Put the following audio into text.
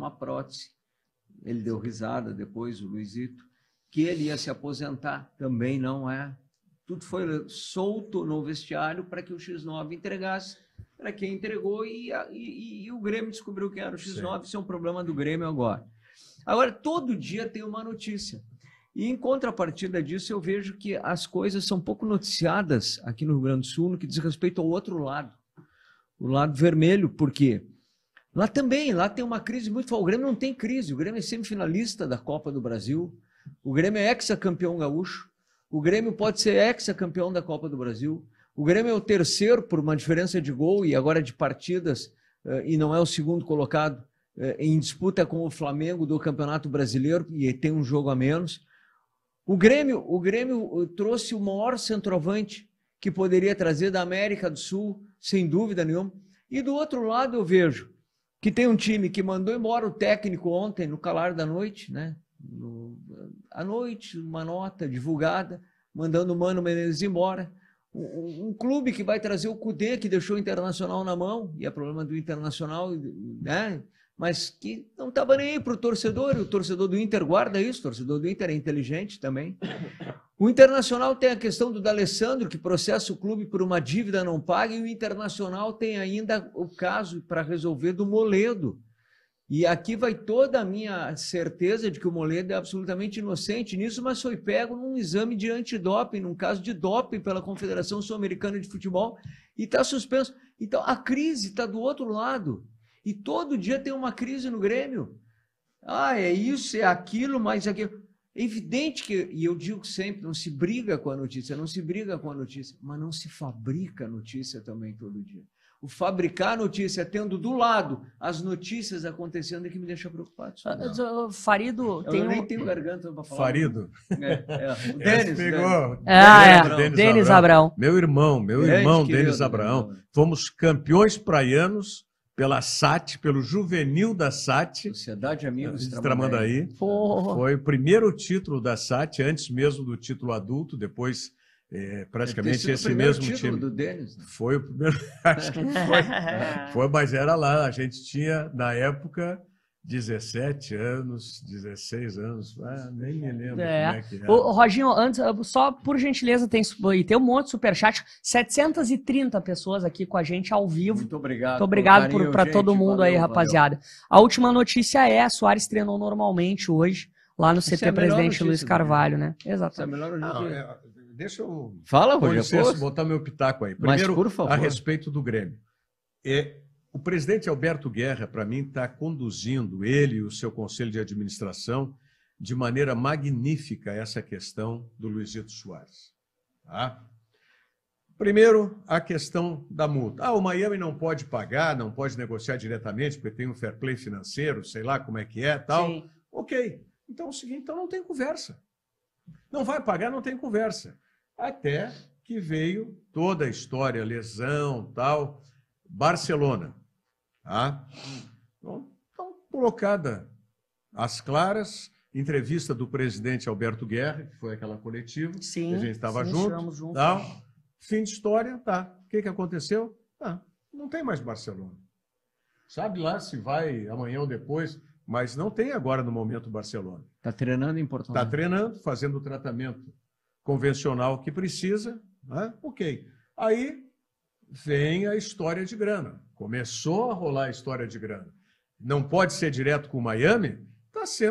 uma prótese. Ele deu risada depois, o Luizito, que ele ia se aposentar, também não é. Tudo foi solto no vestiário para que o X9 entregasse, para quem entregou e, e, e, o Grêmio descobriu quem era o X9, Sim. isso é um problema do Grêmio agora. Agora, todo dia tem uma notícia. E em contrapartida disso, eu vejo que as coisas são pouco noticiadas aqui no Rio Grande do Sul no que diz respeito ao outro lado, o lado vermelho, porque Lá também, lá tem uma crise muito forte. O Grêmio não tem crise, o Grêmio é semifinalista da Copa do Brasil, o Grêmio é ex-campeão gaúcho, o Grêmio pode ser ex-campeão da Copa do Brasil, o Grêmio é o terceiro por uma diferença de gol e agora de partidas, eh, e não é o segundo colocado eh, em disputa com o Flamengo do Campeonato Brasileiro, e tem um jogo a menos. O Grêmio, o Grêmio eh, trouxe o maior centroavante que poderia trazer da América do Sul, sem dúvida nenhuma. E do outro lado eu vejo que tem um time que mandou embora o técnico ontem, no calar da noite, né? No, à noite, uma nota divulgada, mandando o Mano Menezes embora. Um, um clube que vai trazer o Cudê, que deixou o Internacional na mão, e é problema do Internacional, né? mas que não estava nem aí para o torcedor. O torcedor do Inter guarda isso, o torcedor do Inter é inteligente também. O Internacional tem a questão do D'Alessandro, que processa o clube por uma dívida não paga, e o Internacional tem ainda o caso para resolver do Moledo. E aqui vai toda a minha certeza de que o Moledo é absolutamente inocente nisso, mas foi pego num exame de antidoping, num caso de doping pela Confederação Sul-Americana de Futebol, e está suspenso. Então a crise está do outro lado. E todo dia tem uma crise no Grêmio. Ah, é isso, é aquilo, mas é aquilo. É evidente que, e eu digo sempre, não se briga com a notícia, não se briga com a notícia, mas não se fabrica notícia também todo dia. O fabricar notícia tendo do lado as notícias acontecendo é que me deixa preocupado. Não. Ah, Farido, eu tem nem um... tenho garganta para falar. Farido. É, é. O Denis. pegou. Denis. Ah, é. Denis, é. Denis Abraão. Meu irmão, meu irmão querido, Denis Abraão. Fomos campeões praianos pela SAT, pelo juvenil da SAT. Sociedade Amigos de Tramandaí. Porra. Foi o primeiro título da SAT, antes mesmo do título adulto, depois é, praticamente esse mesmo título time. do Denis. Né? Foi o primeiro, acho que foi. foi, mas era lá, a gente tinha na época 17 anos, 16 anos, ah, nem me lembro é. como é que Roginho, antes, só por gentileza, tem, e tem um monte de superchat, 730 pessoas aqui com a gente ao vivo. Muito obrigado. Muito obrigado para todo mundo valeu, aí, rapaziada. Valeu. A última notícia é, Soares treinou normalmente hoje, lá no CT é Presidente Luiz Carvalho, né? Exatamente. é melhor é, deixa eu... Fala, Rogério. botar meu pitaco aí. Primeiro, Mas, por favor. a respeito do Grêmio. É, o presidente Alberto Guerra, para mim, está conduzindo, ele e o seu conselho de administração, de maneira magnífica essa questão do Luizito Soares. Tá? Primeiro, a questão da multa. Ah, o Miami não pode pagar, não pode negociar diretamente, porque tem um fair play financeiro, sei lá como é que é, tal. Sim. Ok. Então é o seguinte, então não tem conversa. Não vai pagar, não tem conversa. Até que veio toda a história, lesão, tal. Barcelona. Tá? Então, colocada às claras, entrevista do presidente Alberto Guerra, que foi aquela coletiva, sim, a gente estava junto. Tá? Fim de história, tá. O que, que aconteceu? Ah, não tem mais Barcelona. Sabe lá se vai amanhã ou depois, mas não tem agora no momento Barcelona. Está treinando em Porto Está treinando, fazendo o tratamento convencional que precisa, né? ok. Aí vem a história de grana. Começou a rolar a história de grana. Não pode ser direto com o Miami, está sendo